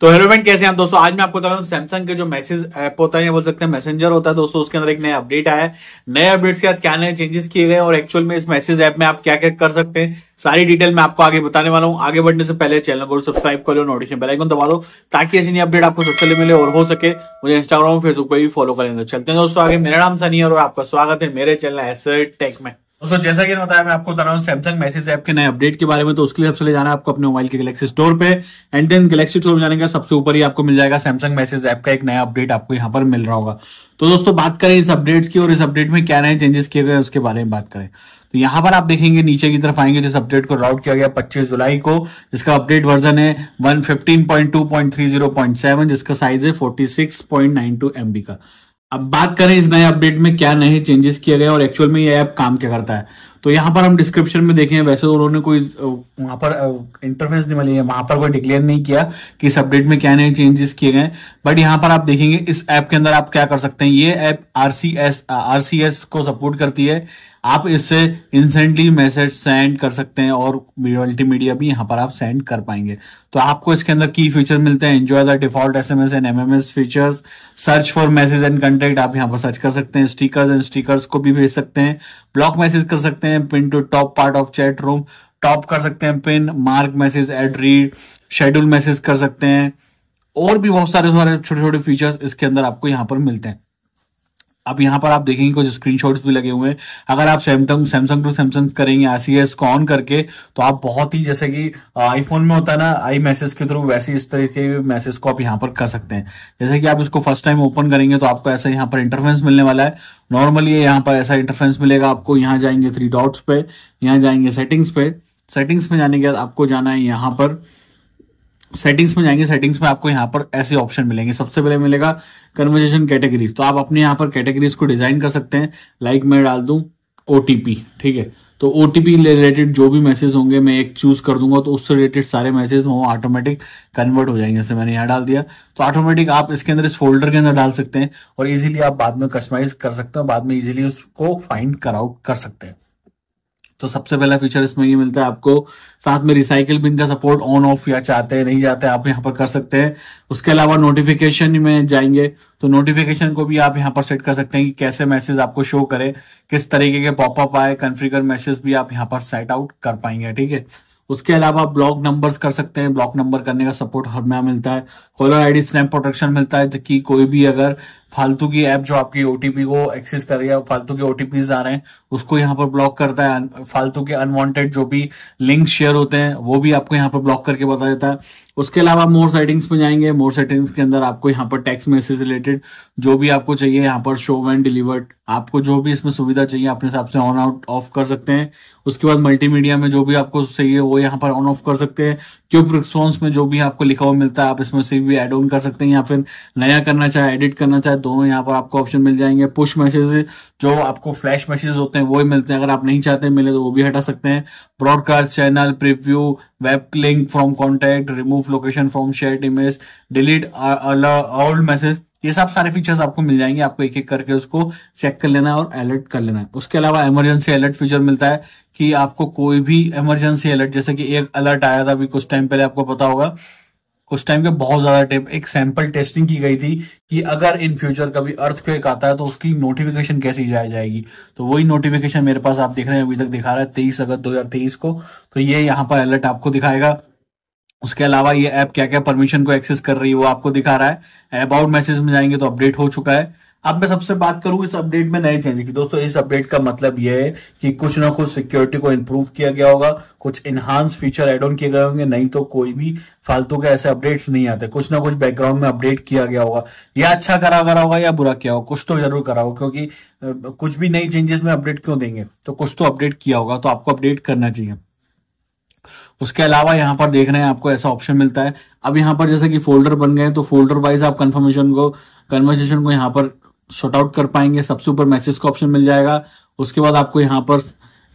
तो hello friend कैसे हैं दोस्तों आज मैं आपको बता रहा हूँ सैमसंग के जो मैसेज ऐप होता है या बोल सकते हैं मैसेंजर होता है दोस्तों उसके अंदर एक नया अपडेट आया है नए अपडेट्स के साथ क्या नए चेंजेस किए गए और एक्चुअल में इस मैसेज ऐप में आप क्या क्या कर सकते हैं सारी डिटेल मैं आपको आगे बताने वाला हूँ आगे बढ़ने से पहले चैनल को सब्सक्राइब करो लो नोटिफिकेशन बेलाइकन दबा दो ताकि ऐसी नई अपडेट आपको सबसे मिले और हो सके मुझे इंस्टाग्राम फेसबुक पर भी फॉलो करेंगे चलते हैं दोस्तों आगे मेरा नाम सनी और आपका स्वागत है मेरे चैनल एसर टेक में दोस्तों जैसा कि बताया मैं आपको बता रहा हूँ सैमसंग मैसेज ऐप के नए अपडेट के बारे में तो उसके लिए सबसे ले जाना है आपको अपने मोबाइल के गैलेक्सी स्टोर पे एंड देन गैलेक्सी स्टोर में जाने का सबसे ऊपर ही आपको मिल जाएगा सैमसंग मैसेज ऐप का एक नया अपडेट आपको यहाँ पर मिल रहा होगा तो दोस्तों बात करें इस अपडेट की और इस अपडेट में क्या नए चेंजेस किए गए उसके बारे में बात करें तो यहाँ पर आप देखेंगे नीचे की तरफ आएंगे जिस अपडेट को राउट किया गया 25 जुलाई को जिसका अपडेट वर्जन है 115.2.30.7 जिसका साइज है 46.92 एमबी का अब बात करें इस नए अपडेट में क्या नए चेंजेस किए गए और एक्चुअल में ये ऐप काम क्या करता है तो यहाँ पर हम डिस्क्रिप्शन में देखें वैसे तो उन्होंने कोई वहां पर इंटरफेस नहीं मिली है वहां पर कोई डिक्लेयर नहीं किया कि इस अपडेट में क्या नए चेंजेस किए गए बट यहाँ पर आप देखेंगे इस ऐप के अंदर आप क्या कर सकते हैं ये ऐप आरसीएस आरसीएस को सपोर्ट करती है आप इससे इंस्टेंटली मैसेज सेंड कर सकते हैं और मल्टीमीडिया भी यहाँ पर आप सेंड कर पाएंगे तो आपको इसके अंदर की फीचर मिलते हैं enjoy the default SMS and MMS features search for message and contact आप यहाँ पर सर्च कर सकते हैं स्टिकर्स एंड स्टिकर्स को भी भेज सकते हैं ब्लॉक मैसेज कर सकते हैं हैं pin to top part of chat room top कर सकते हैं pin mark message add read schedule message कर सकते हैं और भी बहुत सारे सारे छोटे छोटे फीचर्स इसके अंदर आपको यहाँ पर मिलते हैं अब यहाँ पर आप देखेंगे कुछ स्क्रीनशॉट्स भी लगे हुए हैं अगर आप सैमसंग सैमसंग टू सैमसंग करेंगे आईसीएस को ऑन करके तो आप बहुत ही जैसे कि आईफोन में होता है ना आई मैसेज के थ्रू वैसे इस तरह के मैसेज को आप यहाँ पर कर सकते हैं जैसे कि आप इसको फर्स्ट टाइम ओपन करेंगे तो आपको ऐसा यहाँ पर इंटरफेंस मिलने वाला है नॉर्मली यहाँ पर ऐसा इंटरफेंस मिलेगा आपको यहाँ जाएंगे थ्री डॉट्स पे यहाँ जाएंगे सेटिंग्स पे सेटिंग्स में जाने के बाद आपको जाना है यहाँ पर सेटिंग्स में जाएंगे सेटिंग्स में आपको यहाँ पर ऐसे ऑप्शन मिलेंगे सबसे पहले मिलेगा कन्वर्जेशन कैटेगरीज तो आप अपने यहाँ पर कैटेगरीज को डिजाइन कर सकते हैं लाइक मैं डाल दूं ओटीपी ठीक है तो ओ रिलेटेड जो भी मैसेज होंगे मैं एक चूज कर दूंगा तो उससे रिलेटेड सारे मैसेज वो ऑटोमेटिक कन्वर्ट हो जाएंगे जैसे मैंने यहाँ डाल दिया तो ऑटोमेटिक आप इसके अंदर इस फोल्डर के अंदर डाल सकते हैं और इजीली आप बाद में कस्टमाइज कर सकते हैं बाद में इजीली उसको फाइंड आउट कर सकते हैं तो सबसे पहला फीचर इसमें ये मिलता है आपको साथ में रिसाइकिल बिन का सपोर्ट ऑन ऑफ या चाहते हैं नहीं चाहते आप यहाँ पर कर सकते हैं उसके अलावा नोटिफिकेशन में जाएंगे तो नोटिफिकेशन को भी आप यहाँ पर सेट कर सकते हैं कि कैसे मैसेज आपको शो करे किस तरीके के पॉपअप आए कन्फ्रिगर मैसेज भी आप यहाँ पर सेट आउट कर पाएंगे ठीक है उसके अलावा ब्लॉक नंबर्स कर सकते हैं ब्लॉक नंबर करने का सपोर्ट हर में मिलता है कॉलर आईडी स्नैप प्रोटेक्शन मिलता है कि कोई भी अगर फालतू की ऐप जो आपकी ओटीपी को एक्सेस कर रही है फालतू के ओटीपी आ रहे हैं उसको यहाँ पर ब्लॉक करता है फालतू के अनवांटेड जो भी लिंक शेयर होते हैं वो भी आपको यहाँ पर ब्लॉक करके बता देता है उसके अलावा मोर सेटिंग्स में जाएंगे मोर सेटिंग्स के अंदर आपको यहाँ पर टैक्स मैसेज रिलेटेड जो भी आपको चाहिए यहाँ पर शो एंड डिलीवर्ड आपको जो भी इसमें सुविधा चाहिए अपने हिसाब से ऑन आउट ऑफ कर सकते हैं उसके बाद मल्टीमीडिया में जो भी आपको चाहिए वो यहाँ पर ऑन ऑफ कर सकते हैं क्यूब रिस्पॉन्स में जो भी आपको लिखा हुआ मिलता है आप इसमें से भी एड ऑन कर सकते हैं या फिर नया करना चाहे एडिट करना चाहे दोनों तो यहाँ पर आपको ऑप्शन मिल जाएंगे पुश मैसेज जो आपको फ्लैश मैसेज होते हैं वो ही मिलते हैं अगर आप नहीं चाहते मिले तो वो भी हटा सकते हैं broadcast channel preview web link from contact remove location from share image delete old message ये सब सारे फीचर्स आपको मिल जाएंगे आपको एक एक करके उसको चेक कर लेना है और अलर्ट कर लेना है उसके अलावा इमरजेंसी अलर्ट फीचर मिलता है कि आपको कोई भी इमरजेंसी अलर्ट जैसे कि एक अलर्ट आया था अभी कुछ टाइम पहले आपको पता होगा कुछ टाइम के बहुत ज्यादा टेप एक सैंपल टेस्टिंग की गई थी कि अगर इन फ्यूचर कभी अर्थ क्वेक आता है तो उसकी नोटिफिकेशन कैसी जाए जाएगी तो वही नोटिफिकेशन मेरे पास आप देख रहे हैं अभी तक दिखा रहा है तेईस अगस्त दो को तो ये यहाँ पर अलर्ट आपको दिखाएगा उसके अलावा ये ऐप क्या क्या परमिशन को एक्सेस कर रही है वो आपको दिखा रहा है अबाउट मैसेज में जाएंगे तो अपडेट हो चुका है अब मैं सबसे बात करूं इस अपडेट में नए चेंज की दोस्तों इस अपडेट का मतलब यह है कि कुछ ना कुछ सिक्योरिटी को इंप्रूव किया गया होगा कुछ इनहांस फीचर एड ऑन किए गए होंगे नहीं तो कोई भी फालतू के ऐसे अपडेट्स नहीं आते कुछ ना कुछ बैकग्राउंड में अपडेट किया गया होगा या अच्छा करा करा होगा या बुरा किया होगा कुछ तो जरूर करा होगा क्योंकि कुछ भी नई चेंजेस में अपडेट क्यों देंगे तो कुछ तो अपडेट किया होगा तो आपको अपडेट करना चाहिए उसके अलावा यहाँ पर देख रहे हैं आपको ऐसा ऑप्शन मिलता है अब यहाँ पर जैसे कि फोल्डर बन गए तो फोल्डर वाइज आप कन्फर्मेशन को कन्वर्सेशन को यहाँ पर शॉर्ट आउट कर पाएंगे सबसे ऊपर मैसेज का ऑप्शन मिल जाएगा उसके बाद आपको यहाँ पर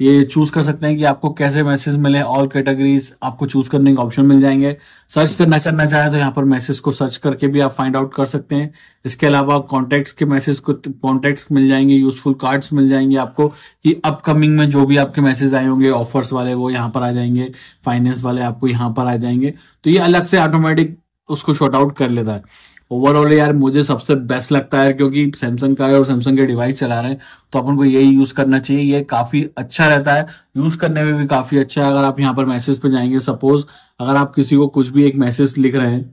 ये चूज कर सकते हैं कि आपको कैसे मैसेज मिले ऑल कैटेगरीज आपको चूज करने के ऑप्शन मिल जाएंगे सर्च करना चाहना चाहे तो यहाँ पर मैसेज को सर्च करके भी आप फाइंड आउट कर सकते हैं इसके अलावा कॉन्टेक्ट के मैसेज को कॉन्टेक्ट मिल जाएंगे यूजफुल कार्ड्स मिल जाएंगे आपको कि अपकमिंग में जो भी आपके मैसेज आए होंगे ऑफर्स वाले वो यहाँ पर आ जाएंगे फाइनेंस वाले आपको यहाँ पर आ जाएंगे तो ये अलग से ऑटोमेटिक उसको शॉर्ट आउट कर लेता है ओवरऑल यार मुझे सबसे बेस्ट लगता है क्योंकि सैमसंग का है और सैमसंग के डिवाइस चला रहे हैं तो अपन को यही यूज करना चाहिए ये काफी अच्छा रहता है यूज करने में भी काफी अच्छा है अगर आप यहाँ पर मैसेज पे जाएंगे सपोज अगर आप किसी को कुछ भी एक मैसेज लिख रहे हैं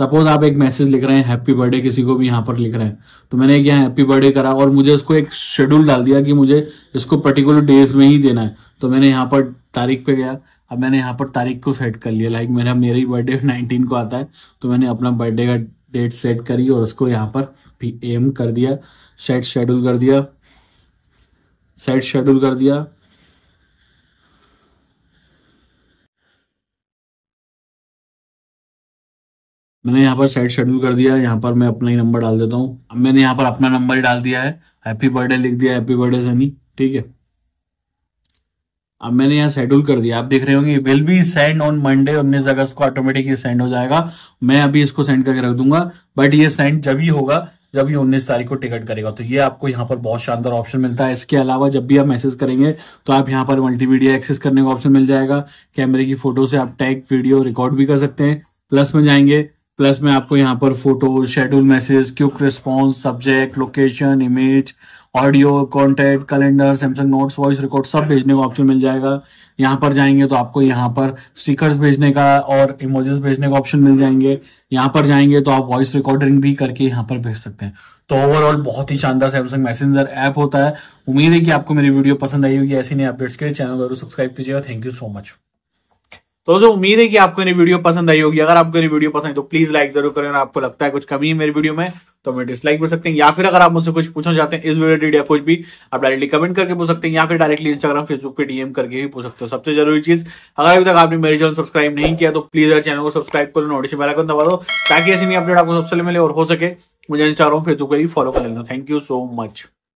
सपोज आप एक मैसेज लिख रहे हैं हैप्पी बर्थडे किसी को भी यहाँ पर लिख रहे हैं तो मैंने एक यहाँ हैप्पी बर्थडे करा और मुझे इसको एक शेड्यूल डाल दिया कि मुझे इसको पर्टिकुलर डेज में ही देना है तो मैंने यहाँ पर तारीख पे गया अब मैंने यहाँ पर तारीख को सेट कर लिया लाइक मेरा मेरा ही बर्थडे नाइनटीन को आता है तो मैंने अपना बर्थडे का डेट सेट करी और उसको यहाँ पर भी एम कर दिया सेट शेड्यूल कर दिया सेट शेड्यूल कर दिया मैंने यहाँ पर सेट शेड्यूल कर दिया यहाँ पर मैं अपना ही नंबर डाल देता हूँ अब मैंने यहाँ पर अपना नंबर ही डाल दिया है हैप्पी बर्थडे लिख दिया हैप्पी बर्थडे सनी ठीक है अब मैंने यहाँ शेड्यूल कर दिया आप देख रहे होंगे will be send on Monday उन्नीस अगस्त को ऑटोमेटिक ये सेंड हो जाएगा मैं अभी इसको सेंड करके रख दूंगा बट ये सेंड जब ही होगा जब ये उन्नीस तारीख को टिकट करेगा तो ये आपको यहाँ पर बहुत शानदार ऑप्शन मिलता है इसके अलावा जब भी आप मैसेज करेंगे तो आप यहाँ पर मल्टीमीडिया एक्सेस करने का ऑप्शन मिल जाएगा कैमरे की फोटो से आप टैग वीडियो रिकॉर्ड भी कर सकते हैं प्लस में जाएंगे प्लस में आपको यहाँ पर photo schedule message quick response subject location image audio contact calendar Samsung notes voice record सब भेजने का ऑप्शन मिल जाएगा यहाँ पर जाएंगे तो आपको यहाँ पर स्टिकर्स भेजने का और इमोजेस भेजने का ऑप्शन मिल जाएंगे यहाँ पर जाएंगे तो आप वॉइस रिकॉर्डिंग भी करके यहाँ पर भेज सकते हैं तो ओवरऑल बहुत ही शानदार सैमसंग मैसेंजर ऐप होता है उम्मीद है कि आपको मेरी वीडियो पसंद आई होगी ऐसी नई अपडेट्स के लिए चैनल जरूर सब्सक्राइब कीजिएगा थैंक यू सो मच तो दोस्तों उम्मीद है कि आपको ये वीडियो पसंद आई होगी अगर आपको ये वीडियो पसंद है तो प्लीज लाइक जरूर करें और आपको लगता है कुछ कमी है मेरी वीडियो में तो मैं डिसलाइक कर सकते हैं या फिर अगर आप मुझसे कुछ पूछना चाहते हैं इस वीडियो या कुछ भी आप डायरेक्टली कमेंट करके पूछ सकते हैं या फिर डायरेक्टली इंस्टाग्राम फेसबुक पे डीएम करके भी पूछ सकते हो सबसे जरूरी चीज अगर अभी तक आपने मेरे चैनल सब्सक्राइब नहीं किया तो प्लीज अगर चैनल को सब्सक्राइब करो नोटिफिकेशन बेल आइकन दबा दो ताकि ऐसी नई अपडेट आपको सबसे मिले और हो सके मुझे इंस्टाग्राम फेसबुक पर भी फॉलो कर लेना थैंक यू सो मच